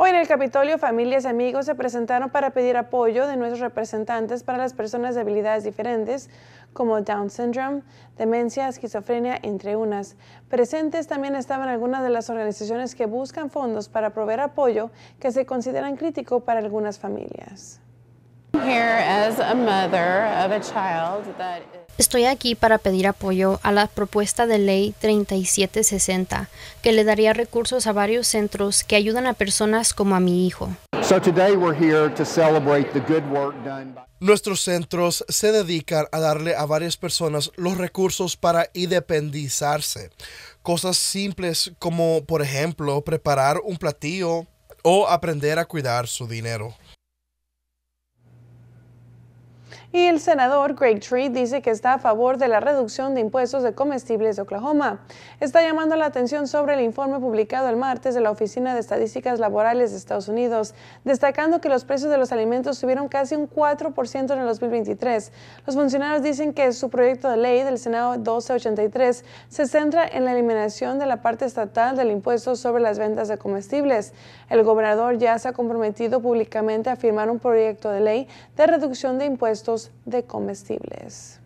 Hoy en el Capitolio, familias y amigos se presentaron para pedir apoyo de nuestros representantes para las personas de habilidades diferentes, como Down syndrome, demencia, esquizofrenia, entre unas. Presentes también estaban algunas de las organizaciones que buscan fondos para proveer apoyo que se consideran crítico para algunas familias. Estoy aquí para pedir apoyo a la propuesta de ley 3760, que le daría recursos a varios centros que ayudan a personas como a mi hijo. Nuestros centros se dedican a darle a varias personas los recursos para independizarse. Cosas simples como, por ejemplo, preparar un platillo o aprender a cuidar su dinero. Y el senador Greg Tree dice que está a favor de la reducción de impuestos de comestibles de Oklahoma. Está llamando la atención sobre el informe publicado el martes de la Oficina de Estadísticas Laborales de Estados Unidos, destacando que los precios de los alimentos subieron casi un 4% en el 2023. Los funcionarios dicen que su proyecto de ley del Senado 1283 se centra en la eliminación de la parte estatal del impuesto sobre las ventas de comestibles. El gobernador ya se ha comprometido públicamente a firmar un proyecto de ley de reducción de impuestos de comestibles.